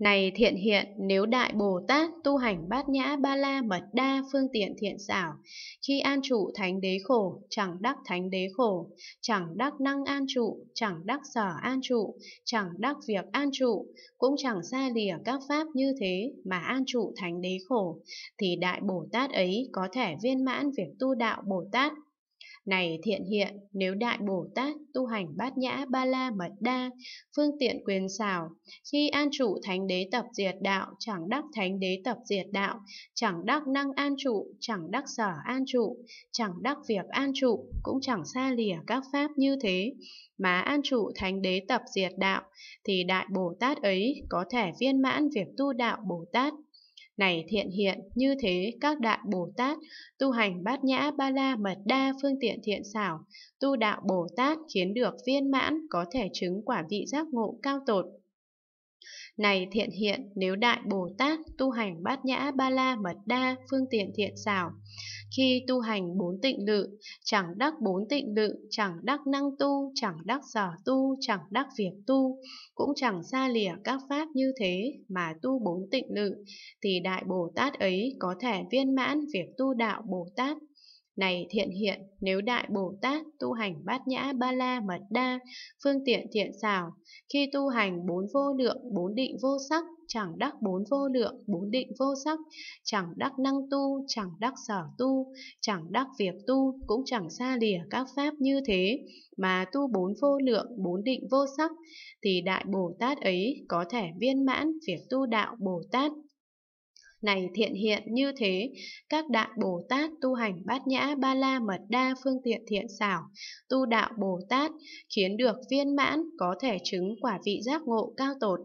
Này thiện hiện, nếu Đại Bồ Tát tu hành bát nhã ba la mật đa phương tiện thiện xảo, khi an trụ thánh đế khổ, chẳng đắc thánh đế khổ, chẳng đắc năng an trụ, chẳng đắc sở an trụ, chẳng đắc việc an trụ, cũng chẳng xa lìa các pháp như thế mà an trụ thánh đế khổ, thì Đại Bồ Tát ấy có thể viên mãn việc tu đạo Bồ Tát này thiện hiện, nếu Đại Bồ Tát tu hành bát nhã ba la mật đa, phương tiện quyền xảo, khi an trụ thánh đế tập diệt đạo, chẳng đắc thánh đế tập diệt đạo, chẳng đắc năng an trụ, chẳng đắc sở an trụ, chẳng đắc việc an trụ, cũng chẳng xa lìa các pháp như thế, mà an trụ thánh đế tập diệt đạo, thì Đại Bồ Tát ấy có thể viên mãn việc tu đạo Bồ Tát này thiện hiện, như thế các đại Bồ Tát, tu hành bát nhã ba la mật đa phương tiện thiện xảo, tu đạo Bồ Tát khiến được viên mãn có thể chứng quả vị giác ngộ cao tột. Này thiện hiện, nếu đại Bồ Tát tu hành bát nhã ba la mật đa phương tiện thiện xảo, khi tu hành bốn tịnh lự, chẳng đắc bốn tịnh lự, chẳng đắc năng tu, chẳng đắc sở tu, chẳng đắc việc tu, cũng chẳng xa lìa các pháp như thế mà tu bốn tịnh lự, thì Đại Bồ Tát ấy có thể viên mãn việc tu đạo Bồ Tát này thiện hiện, nếu Đại Bồ Tát tu hành bát nhã ba la mật đa, phương tiện thiện xảo, khi tu hành bốn vô lượng, bốn định vô sắc, chẳng đắc bốn vô lượng, bốn định vô sắc, chẳng đắc năng tu, chẳng đắc sở tu, chẳng đắc việc tu, cũng chẳng xa lìa các pháp như thế, mà tu bốn vô lượng, bốn định vô sắc, thì Đại Bồ Tát ấy có thể viên mãn việc tu đạo Bồ Tát này thiện hiện như thế, các đại Bồ Tát tu hành bát nhã ba la mật đa phương tiện thiện xảo, tu đạo Bồ Tát khiến được viên mãn có thể chứng quả vị giác ngộ cao tột.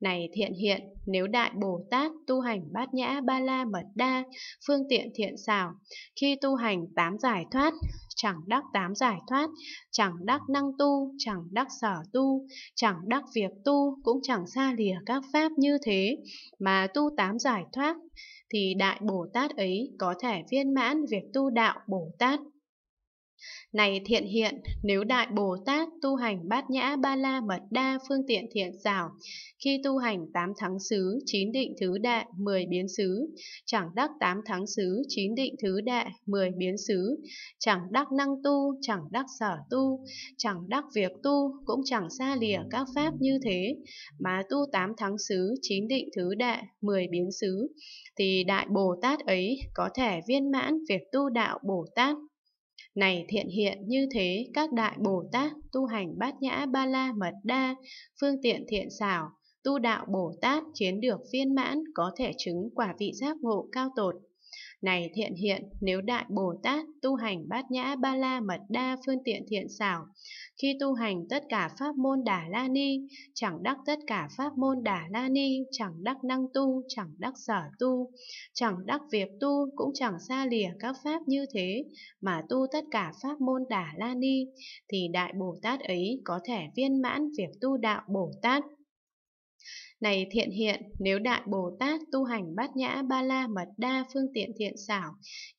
Này thiện hiện, nếu Đại Bồ Tát tu hành bát nhã ba la mật đa, phương tiện thiện xảo, khi tu hành tám giải thoát, chẳng đắc tám giải thoát, chẳng đắc năng tu, chẳng đắc sở tu, chẳng đắc việc tu, cũng chẳng xa lìa các pháp như thế, mà tu tám giải thoát, thì Đại Bồ Tát ấy có thể viên mãn việc tu đạo Bồ Tát này thiện hiện, nếu Đại Bồ Tát tu hành bát nhã ba la mật đa phương tiện thiện xảo, khi tu hành tám thắng xứ, chín định thứ đại, mười biến xứ, chẳng đắc tám thắng xứ, chín định thứ đại, mười biến xứ, chẳng đắc năng tu, chẳng đắc sở tu, chẳng đắc việc tu, cũng chẳng xa lìa các pháp như thế, mà tu tám thắng xứ, chín định thứ đại, mười biến xứ, thì Đại Bồ Tát ấy có thể viên mãn việc tu đạo Bồ Tát này thiện hiện như thế các đại Bồ Tát tu hành bát nhã ba la mật đa, phương tiện thiện xảo, tu đạo Bồ Tát chiến được viên mãn có thể chứng quả vị giác ngộ cao tột. Này thiện hiện, nếu đại Bồ Tát tu hành bát nhã ba la mật đa phương tiện thiện xảo, khi tu hành tất cả pháp môn đà la ni, chẳng đắc tất cả pháp môn đà la ni, chẳng đắc năng tu, chẳng đắc sở tu, chẳng đắc việc tu, cũng chẳng xa lìa các pháp như thế, mà tu tất cả pháp môn đà la ni, thì đại Bồ Tát ấy có thể viên mãn việc tu đạo Bồ Tát. Này thiện hiện, nếu Đại Bồ Tát tu hành bát nhã ba la mật đa phương tiện thiện xảo,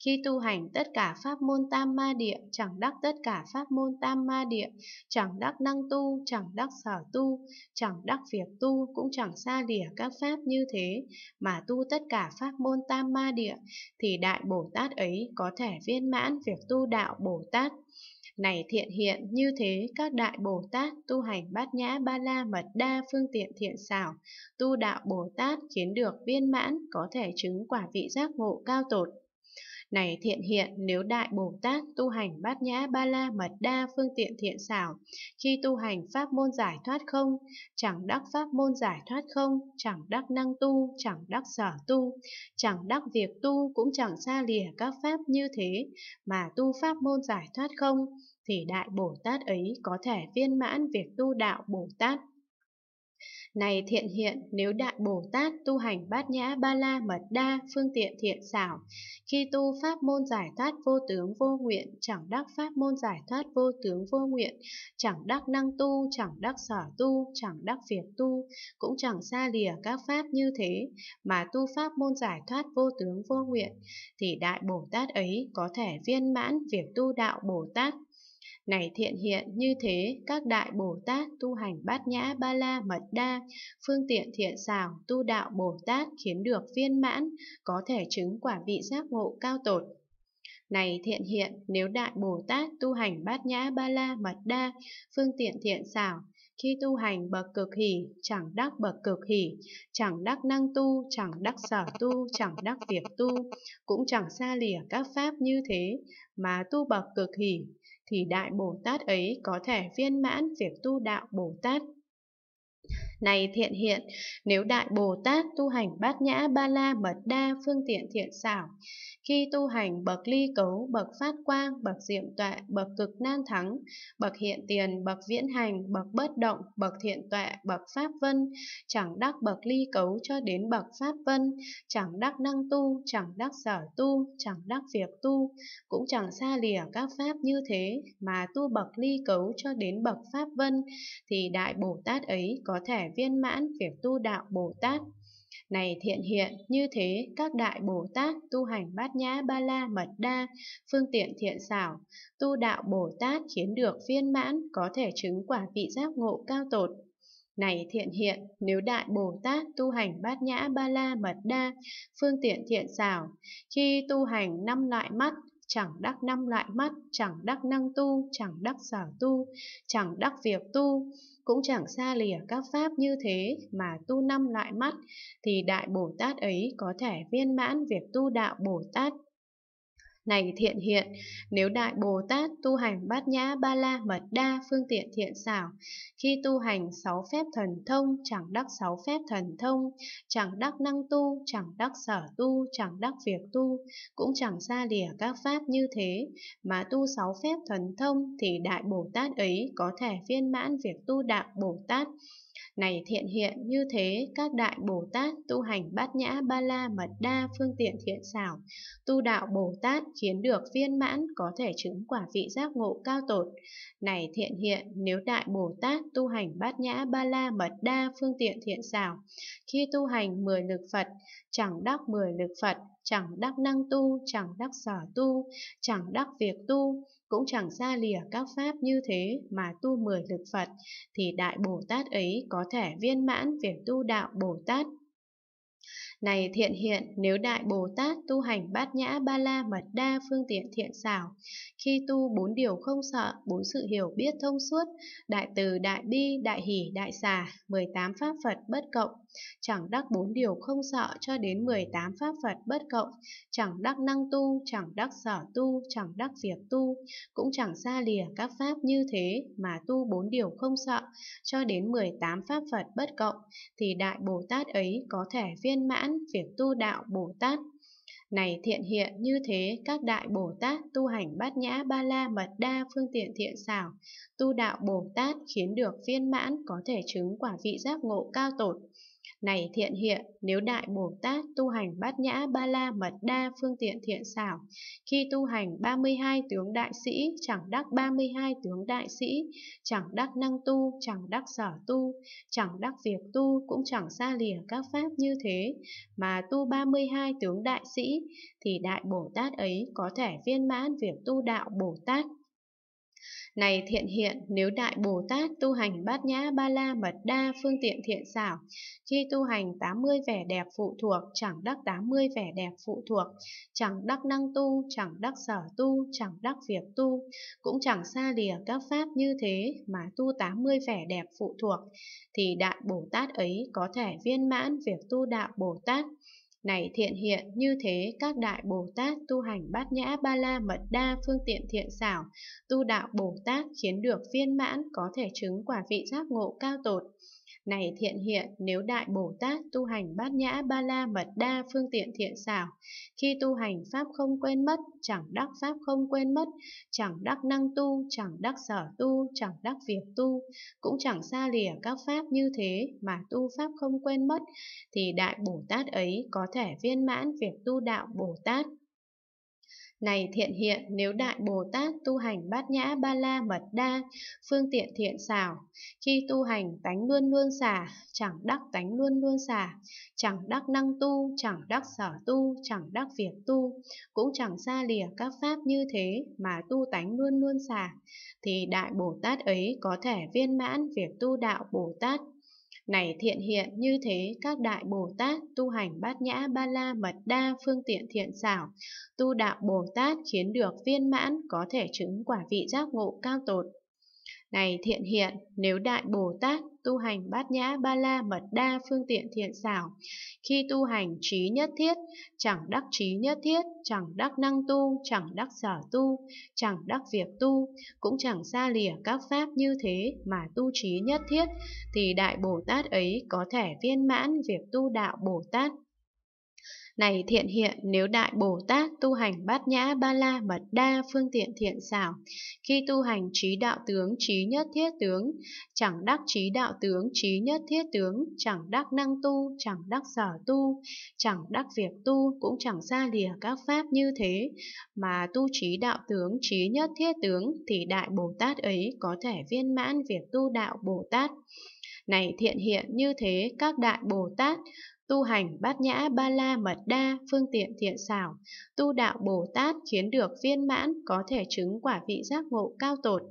khi tu hành tất cả pháp môn tam ma địa, chẳng đắc tất cả pháp môn tam ma địa, chẳng đắc năng tu, chẳng đắc sở tu, chẳng đắc việc tu, cũng chẳng xa lìa các pháp như thế, mà tu tất cả pháp môn tam ma địa, thì Đại Bồ Tát ấy có thể viên mãn việc tu đạo Bồ Tát. Này thiện hiện, như thế các đại Bồ Tát tu hành bát nhã ba la mật đa phương tiện thiện xảo, tu đạo Bồ Tát khiến được viên mãn có thể chứng quả vị giác ngộ cao tột. Này thiện hiện, nếu Đại Bồ Tát tu hành bát nhã ba la mật đa phương tiện thiện xảo, khi tu hành pháp môn giải thoát không, chẳng đắc pháp môn giải thoát không, chẳng đắc năng tu, chẳng đắc sở tu, chẳng đắc việc tu cũng chẳng xa lìa các pháp như thế, mà tu pháp môn giải thoát không, thì Đại Bồ Tát ấy có thể viên mãn việc tu đạo Bồ Tát. Này thiện hiện, nếu Đại Bồ Tát tu hành bát nhã ba la mật đa phương tiện thiện xảo, khi tu pháp môn giải thoát vô tướng vô nguyện, chẳng đắc pháp môn giải thoát vô tướng vô nguyện, chẳng đắc năng tu, chẳng đắc sở tu, chẳng đắc việc tu, cũng chẳng xa lìa các pháp như thế, mà tu pháp môn giải thoát vô tướng vô nguyện, thì Đại Bồ Tát ấy có thể viên mãn việc tu đạo Bồ Tát này thiện hiện như thế, các đại Bồ Tát tu hành bát nhã ba la mật đa, phương tiện thiện xảo tu đạo Bồ Tát khiến được viên mãn, có thể chứng quả vị giác ngộ cao tột. Này thiện hiện, nếu đại Bồ Tát tu hành bát nhã ba la mật đa, phương tiện thiện xảo, khi tu hành bậc cực hỷ, chẳng đắc bậc cực hỷ, chẳng đắc năng tu, chẳng đắc sở tu, chẳng đắc việc tu, cũng chẳng xa lìa các pháp như thế, mà tu bậc cực hỷ, thì Đại Bồ Tát ấy có thể viên mãn việc tu đạo Bồ Tát. Này thiện hiện, nếu Đại Bồ Tát tu hành bát nhã ba la mật đa phương tiện thiện xảo, khi tu hành bậc ly cấu, bậc phát quang, bậc diệm tuệ, bậc cực nan thắng, bậc hiện tiền, bậc viễn hành, bậc bất động, bậc thiện tuệ, bậc pháp vân, chẳng đắc bậc ly cấu cho đến bậc pháp vân, chẳng đắc năng tu, chẳng đắc sở tu, chẳng đắc việc tu, cũng chẳng xa lìa các pháp như thế, mà tu bậc ly cấu cho đến bậc pháp vân, thì Đại Bồ Tát ấy có thể viên mãn việc tu đạo Bồ Tát. Này thiện hiện, như thế các đại Bồ Tát tu hành bát nhã ba la mật đa, phương tiện thiện xảo, tu đạo Bồ Tát khiến được viên mãn có thể chứng quả vị giác ngộ cao tột. Này thiện hiện, nếu đại Bồ Tát tu hành bát nhã ba la mật đa, phương tiện thiện xảo, khi tu hành năm loại mắt, chẳng đắc năm loại mắt, chẳng đắc năng tu, chẳng đắc sở tu, chẳng đắc việc tu, cũng chẳng xa lìa các pháp như thế mà tu năm loại mắt, thì Đại Bồ Tát ấy có thể viên mãn việc tu đạo Bồ Tát này thiện hiện, nếu Đại Bồ Tát tu hành bát nhã ba la mật đa phương tiện thiện xảo, khi tu hành sáu phép thần thông chẳng đắc sáu phép thần thông, chẳng đắc năng tu, chẳng đắc sở tu, chẳng đắc việc tu, cũng chẳng xa lìa các pháp như thế, mà tu sáu phép thần thông thì Đại Bồ Tát ấy có thể viên mãn việc tu đạo Bồ Tát, này thiện hiện như thế, các đại Bồ Tát tu hành bát nhã ba la mật đa phương tiện thiện xảo. Tu đạo Bồ Tát khiến được viên mãn có thể chứng quả vị giác ngộ cao tột. Này thiện hiện, nếu đại Bồ Tát tu hành bát nhã ba la mật đa phương tiện thiện xảo, khi tu hành mười lực Phật, chẳng đắc mười lực Phật, chẳng đắc năng tu, chẳng đắc sở tu, chẳng đắc việc tu, cũng chẳng xa lìa các pháp như thế mà tu mười lực Phật, thì Đại Bồ Tát ấy có thể viên mãn việc tu đạo Bồ Tát. Này thiện hiện, nếu Đại Bồ Tát tu hành bát nhã ba la mật đa phương tiện thiện xảo, khi tu bốn điều không sợ, bốn sự hiểu biết thông suốt, đại từ đại bi, đại hỷ, đại xà, 18 pháp Phật bất cộng, chẳng đắc bốn điều không sợ cho đến 18 pháp Phật bất cộng, chẳng đắc năng tu, chẳng đắc sở tu, chẳng đắc việc tu, cũng chẳng xa lìa các pháp như thế mà tu bốn điều không sợ cho đến 18 pháp Phật bất cộng, thì Đại Bồ Tát ấy có thể viên mãn việc tu đạo Bồ Tát. Này thiện hiện như thế, các đại Bồ Tát tu hành bát nhã ba la mật đa phương tiện thiện xảo, tu đạo Bồ Tát khiến được viên mãn có thể chứng quả vị giác ngộ cao tột. Này thiện hiện, nếu Đại Bồ Tát tu hành bát nhã ba la mật đa phương tiện thiện xảo, khi tu hành 32 tướng đại sĩ, chẳng đắc 32 tướng đại sĩ, chẳng đắc năng tu, chẳng đắc sở tu, chẳng đắc việc tu, cũng chẳng xa lìa các pháp như thế, mà tu 32 tướng đại sĩ, thì Đại Bồ Tát ấy có thể viên mãn việc tu đạo Bồ Tát này thiện hiện, nếu Đại Bồ Tát tu hành bát nhã ba la mật đa phương tiện thiện xảo, khi tu hành 80 vẻ đẹp phụ thuộc, chẳng đắc 80 vẻ đẹp phụ thuộc, chẳng đắc năng tu, chẳng đắc sở tu, chẳng đắc việc tu, cũng chẳng xa lìa các pháp như thế mà tu 80 vẻ đẹp phụ thuộc, thì Đại Bồ Tát ấy có thể viên mãn việc tu Đạo Bồ Tát. Này thiện hiện như thế các đại Bồ Tát tu hành bát nhã ba la mật đa phương tiện thiện xảo, tu đạo Bồ Tát khiến được viên mãn có thể chứng quả vị giác ngộ cao tột. Này thiện hiện, nếu Đại Bồ Tát tu hành bát nhã ba la mật đa phương tiện thiện xảo, khi tu hành Pháp không quên mất, chẳng đắc Pháp không quên mất, chẳng đắc năng tu, chẳng đắc sở tu, chẳng đắc việc tu, cũng chẳng xa lìa các Pháp như thế mà tu Pháp không quên mất, thì Đại Bồ Tát ấy có thể viên mãn việc tu đạo Bồ Tát. Này thiện hiện, nếu Đại Bồ Tát tu hành bát nhã ba la mật đa, phương tiện thiện xảo, khi tu hành tánh luôn luôn xả, chẳng đắc tánh luôn luôn xả, chẳng đắc năng tu, chẳng đắc sở tu, chẳng đắc việc tu, cũng chẳng xa lìa các pháp như thế mà tu tánh luôn luôn xả, thì Đại Bồ Tát ấy có thể viên mãn việc tu đạo Bồ Tát này thiện hiện như thế các đại Bồ Tát tu hành bát nhã ba la mật đa phương tiện thiện xảo, tu đạo Bồ Tát khiến được viên mãn có thể chứng quả vị giác ngộ cao tột này thiện hiện, nếu Đại Bồ Tát tu hành bát nhã ba la mật đa phương tiện thiện xảo, khi tu hành trí nhất thiết, chẳng đắc trí nhất thiết, chẳng đắc năng tu, chẳng đắc sở tu, chẳng đắc việc tu, cũng chẳng xa lìa các pháp như thế mà tu trí nhất thiết, thì Đại Bồ Tát ấy có thể viên mãn việc tu đạo Bồ Tát này thiện hiện nếu Đại Bồ Tát tu hành bát nhã ba la mật đa phương tiện thiện xảo, khi tu hành trí đạo tướng trí nhất thiết tướng, chẳng đắc trí đạo tướng trí nhất thiết tướng, chẳng đắc năng tu, chẳng đắc sở tu, chẳng đắc việc tu, cũng chẳng xa lìa các pháp như thế, mà tu trí đạo tướng trí nhất thiết tướng thì Đại Bồ Tát ấy có thể viên mãn việc tu đạo Bồ Tát. Này thiện hiện như thế các đại Bồ Tát tu hành bát nhã ba la mật đa phương tiện thiện xảo, tu đạo Bồ Tát khiến được viên mãn có thể chứng quả vị giác ngộ cao tột.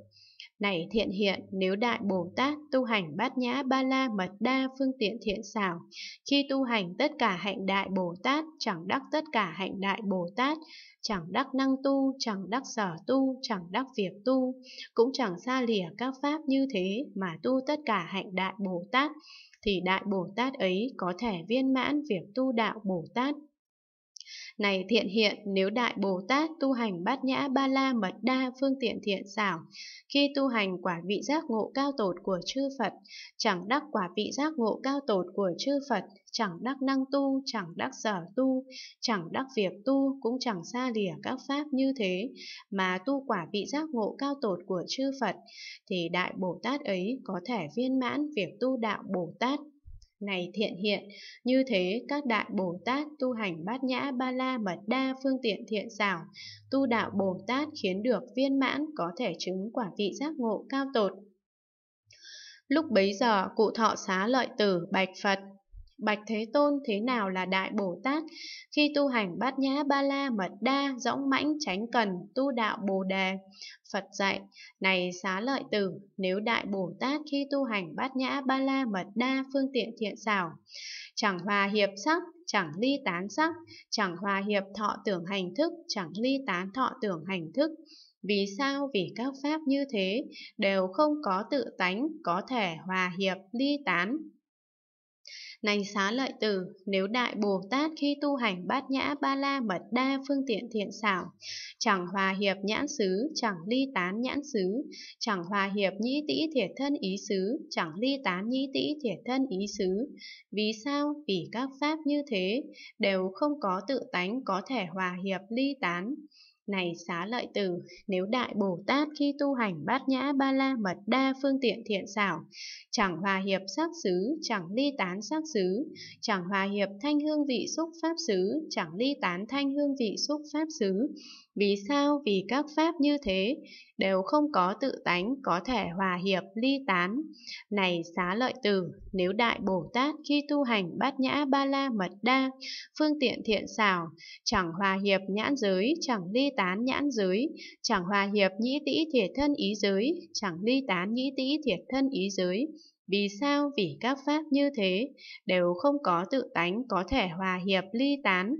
Này thiện hiện, nếu đại Bồ Tát tu hành bát nhã ba la mật đa phương tiện thiện xảo, khi tu hành tất cả hạnh đại Bồ Tát, chẳng đắc tất cả hạnh đại Bồ Tát, chẳng đắc năng tu, chẳng đắc sở tu, chẳng đắc việc tu, cũng chẳng xa lìa các pháp như thế mà tu tất cả hạnh đại Bồ Tát, thì Đại Bồ Tát ấy có thể viên mãn việc tu đạo Bồ Tát này thiện hiện, nếu Đại Bồ Tát tu hành bát nhã ba la mật đa phương tiện thiện xảo, khi tu hành quả vị giác ngộ cao tột của chư Phật, chẳng đắc quả vị giác ngộ cao tột của chư Phật, chẳng đắc năng tu, chẳng đắc sở tu, chẳng đắc việc tu, cũng chẳng xa lìa các pháp như thế, mà tu quả vị giác ngộ cao tột của chư Phật, thì Đại Bồ Tát ấy có thể viên mãn việc tu đạo Bồ Tát này thiện hiện, như thế các đại Bồ Tát tu hành bát nhã ba la mật đa phương tiện thiện xảo, tu đạo Bồ Tát khiến được viên mãn có thể chứng quả vị giác ngộ cao tột. Lúc bấy giờ, cụ thọ xá lợi tử bạch Phật, Bạch Thế Tôn thế nào là Đại Bồ Tát? Khi tu hành bát nhã ba la mật đa, dõng mãnh tránh cần, tu đạo Bồ Đề. Phật dạy, này xá lợi tử, nếu Đại Bồ Tát khi tu hành bát nhã ba la mật đa phương tiện thiện xảo, chẳng hòa hiệp sắc, chẳng ly tán sắc, chẳng hòa hiệp thọ tưởng hành thức, chẳng ly tán thọ tưởng hành thức. Vì sao? Vì các pháp như thế đều không có tự tánh, có thể hòa hiệp, ly tán, này xá lợi tử, nếu đại Bồ Tát khi tu hành bát nhã ba la mật đa phương tiện thiện xảo, chẳng hòa hiệp nhãn xứ, chẳng ly tán nhãn xứ, chẳng hòa hiệp nhĩ tĩ thiệt thân ý xứ, chẳng ly tán nhĩ tĩ thiệt thân ý xứ. Vì sao? Vì các pháp như thế đều không có tự tánh có thể hòa hiệp ly tán. Này xá lợi tử, nếu Đại Bồ Tát khi tu hành bát nhã ba la mật đa phương tiện thiện xảo, chẳng hòa hiệp sắc xứ, chẳng ly tán sắc xứ, chẳng hòa hiệp thanh hương vị xúc pháp xứ, chẳng ly tán thanh hương vị xúc pháp xứ, vì sao vì các pháp như thế đều không có tự tánh có thể hòa hiệp ly tán. Này xá lợi tử, nếu Đại Bồ Tát khi tu hành bát nhã ba la mật đa, phương tiện thiện xảo, chẳng hòa hiệp nhãn giới, chẳng ly tán nhãn giới, chẳng hòa hiệp nhĩ tĩ thiệt thân ý giới, chẳng ly tán nhĩ tĩ thiệt thân ý giới, vì sao vì các pháp như thế đều không có tự tánh có thể hòa hiệp ly tán,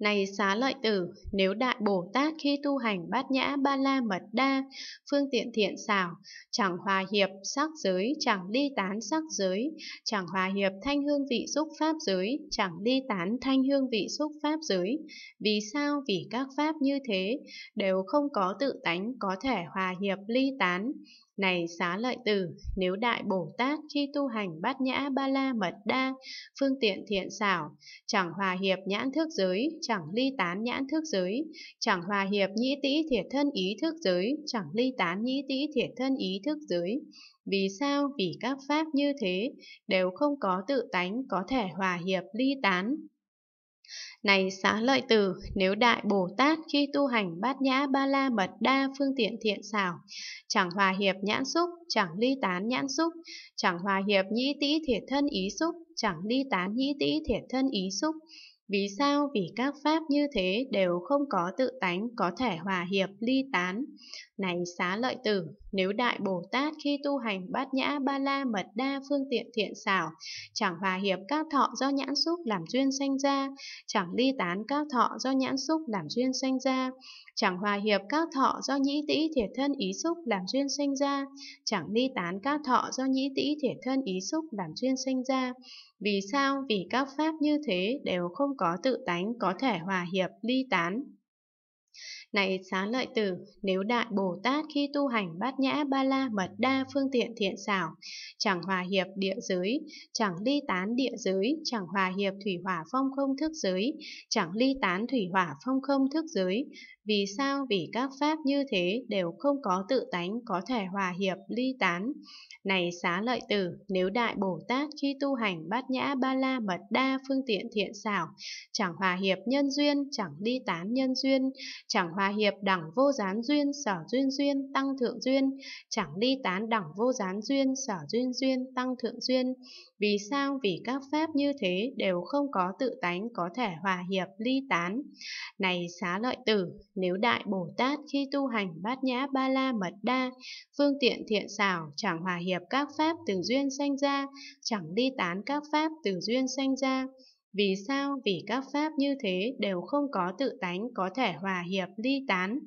này xá lợi tử, nếu Đại Bồ Tát khi tu hành bát nhã ba la mật đa, phương tiện thiện xảo, chẳng hòa hiệp sắc giới, chẳng ly tán sắc giới, chẳng hòa hiệp thanh hương vị xúc pháp giới, chẳng ly tán thanh hương vị xúc pháp giới. Vì sao? Vì các pháp như thế đều không có tự tánh có thể hòa hiệp ly tán. Này xá lợi tử, nếu Đại Bồ Tát khi tu hành bát nhã ba la mật đa, phương tiện thiện xảo, chẳng hòa hiệp nhãn thức giới, chẳng ly tán nhãn thức giới, chẳng hòa hiệp nhĩ tĩ thiệt thân ý thức giới, chẳng ly tán nhĩ tĩ thiệt thân ý thức giới, vì sao? Vì các pháp như thế đều không có tự tánh có thể hòa hiệp ly tán. Này xá lợi tử, nếu Đại Bồ Tát khi tu hành bát nhã ba la mật đa phương tiện thiện xảo, chẳng hòa hiệp nhãn xúc, chẳng ly tán nhãn xúc, chẳng hòa hiệp nhĩ tĩ thiệt thân ý xúc, chẳng ly tán nhĩ tĩ thiệt thân ý xúc, vì sao? Vì các pháp như thế đều không có tự tánh có thể hòa hiệp ly tán. Này xá lợi tử, nếu Đại Bồ Tát khi tu hành bát nhã ba la mật đa phương tiện thiện xảo, chẳng hòa hiệp các thọ do nhãn xúc làm duyên sanh ra, chẳng ly tán các thọ do nhãn xúc làm duyên sanh ra, chẳng hòa hiệp các thọ do nhĩ tĩ thiệt thân ý xúc làm duyên sanh ra, chẳng ly tán các thọ do nhĩ tĩ thiệt thân ý xúc làm duyên sanh ra, vì sao? Vì các pháp như thế đều không có tự tánh có thể hòa hiệp ly tán. Này xá lợi tử, nếu Đại Bồ Tát khi tu hành bát nhã ba la mật đa phương tiện thiện xảo, chẳng hòa hiệp địa giới, chẳng ly tán địa giới, chẳng hòa hiệp thủy hỏa phong không thức giới, chẳng ly tán thủy hỏa phong không thức giới, vì sao? Vì các pháp như thế đều không có tự tánh có thể hòa hiệp ly tán. Này xá lợi tử, nếu Đại Bồ Tát khi tu hành bát nhã ba la mật đa phương tiện thiện xảo, chẳng hòa hiệp nhân duyên, chẳng ly tán nhân duyên, chẳng hòa hiệp đẳng vô gián duyên, sở duyên duyên, tăng thượng duyên, chẳng ly tán đẳng vô gián duyên, sở duyên duyên, tăng thượng duyên, vì sao? Vì các pháp như thế đều không có tự tánh có thể hòa hiệp ly tán. Này xá lợi tử, nếu Đại Bồ Tát khi tu hành bát nhã ba la mật đa, phương tiện thiện xảo chẳng hòa hiệp các pháp từ duyên sanh ra, chẳng ly tán các pháp từ duyên sanh ra, vì sao? Vì các pháp như thế đều không có tự tánh có thể hòa hiệp ly tán.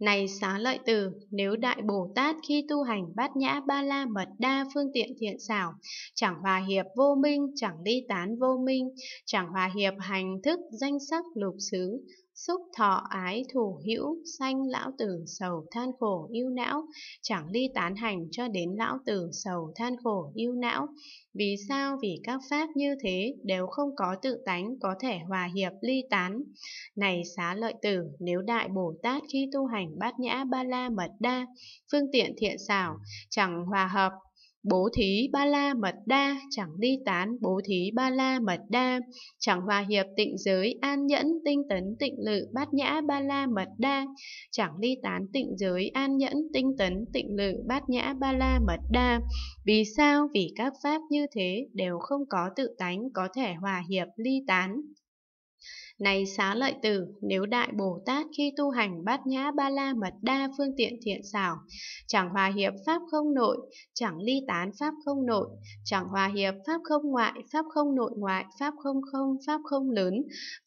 Này xá lợi từ nếu Đại Bồ Tát khi tu hành bát nhã ba la mật đa phương tiện thiện xảo, chẳng hòa hiệp vô minh, chẳng ly tán vô minh, chẳng hòa hiệp hành thức danh sắc lục xứ, xúc thọ ái thủ hữu, sanh lão tử sầu than khổ yêu não, chẳng ly tán hành cho đến lão tử sầu than khổ yêu não. Vì sao? Vì các pháp như thế đều không có tự tánh có thể hòa hiệp ly tán. Này xá lợi tử, nếu Đại Bồ Tát khi tu hành bát nhã ba la mật đa, phương tiện thiện xảo, chẳng hòa hợp Bố thí ba la mật đa, chẳng ly tán, bố thí ba la mật đa, chẳng hòa hiệp tịnh giới, an nhẫn, tinh tấn, tịnh lự, bát nhã ba la mật đa, chẳng ly tán tịnh giới, an nhẫn, tinh tấn, tịnh lự, bát nhã ba la mật đa. Vì sao? Vì các pháp như thế đều không có tự tánh, có thể hòa hiệp, ly tán. Này xá lợi tử, nếu đại Bồ Tát khi tu hành bát nhã ba la mật đa phương tiện thiện xảo, chẳng hòa hiệp pháp không nội, chẳng ly tán pháp không nội, chẳng hòa hiệp pháp không ngoại, pháp không nội ngoại, pháp không không, pháp không lớn,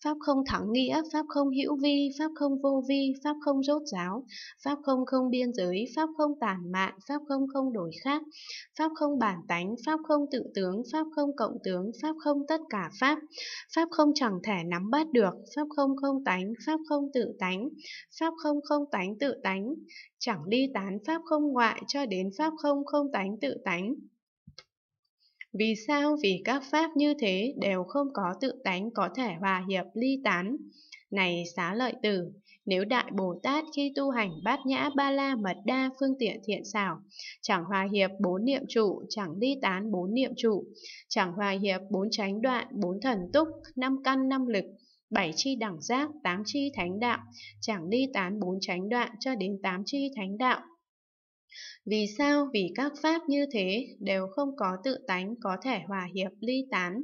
pháp không thắng nghĩa, pháp không hữu vi, pháp không vô vi, pháp không rốt giáo, pháp không không biên giới, pháp không tàn mạn, pháp không không đổi khác, pháp không bản tánh, pháp không tự tướng, pháp không cộng tướng, pháp không tất cả pháp, pháp không chẳng thể nắm bắt được được, pháp không không tánh, pháp không tự tánh, pháp không không tánh tự tánh, chẳng ly tán pháp không ngoại cho đến pháp không không tánh tự tánh. Vì sao? Vì các pháp như thế đều không có tự tánh có thể hòa hiệp ly tán. Này xá lợi tử, nếu Đại Bồ Tát khi tu hành bát nhã ba la mật đa phương tiện thiện xảo, chẳng hòa hiệp bốn niệm trụ, chẳng ly tán bốn niệm trụ, chẳng hòa hiệp bốn chánh đoạn, bốn thần túc, năm căn năm lực, bảy chi đẳng giác, tám chi thánh đạo, chẳng đi tán bốn chánh đoạn cho đến tám chi thánh đạo, vì sao? Vì các pháp như thế đều không có tự tánh có thể hòa hiệp ly tán.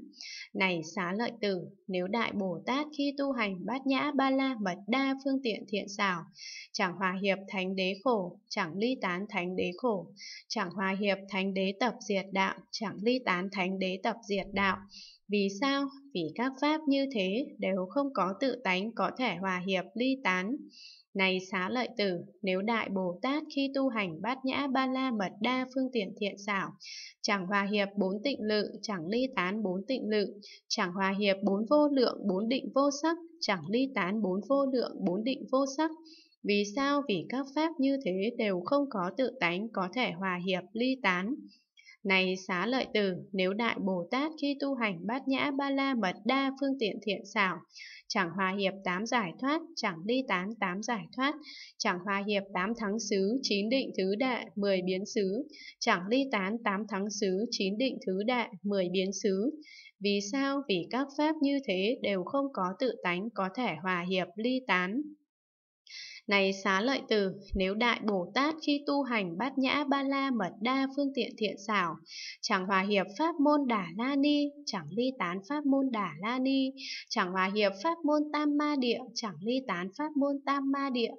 Này xá lợi tử, nếu Đại Bồ Tát khi tu hành bát nhã ba la mật đa phương tiện thiện xảo, chẳng hòa hiệp thánh đế khổ, chẳng ly tán thánh đế khổ, chẳng hòa hiệp thánh đế tập diệt đạo, chẳng ly tán thánh đế tập diệt đạo, vì sao? Vì các pháp như thế đều không có tự tánh có thể hòa hiệp ly tán. Này xá lợi tử, nếu Đại Bồ Tát khi tu hành bát nhã ba la mật đa phương tiện thiện xảo, chẳng hòa hiệp bốn tịnh lự, chẳng ly tán bốn tịnh lự, chẳng hòa hiệp bốn vô lượng bốn định vô sắc, chẳng ly tán bốn vô lượng bốn định vô sắc, vì sao? Vì các pháp như thế đều không có tự tánh có thể hòa hiệp ly tán. Này xá lợi tử, nếu Đại Bồ Tát khi tu hành bát nhã ba la mật đa phương tiện thiện xảo, chẳng hòa hiệp tám giải thoát, chẳng ly tán tám giải thoát, chẳng hòa hiệp tám thắng xứ, chín định thứ đại, mười biến xứ, chẳng ly tán tám thắng xứ, chín định thứ đại, mười biến xứ. Vì sao? Vì các pháp như thế đều không có tự tánh có thể hòa hiệp ly tán. Này xá lợi từ nếu Đại Bồ Tát khi tu hành bát nhã ba la mật đa phương tiện thiện xảo, chẳng hòa hiệp pháp môn đà la ni, chẳng ly tán pháp môn đà la ni, chẳng hòa hiệp pháp môn tam ma địa, chẳng ly tán pháp môn tam ma địa.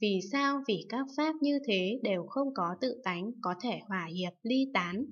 Vì sao? Vì các pháp như thế đều không có tự tánh, có thể hòa hiệp ly tán.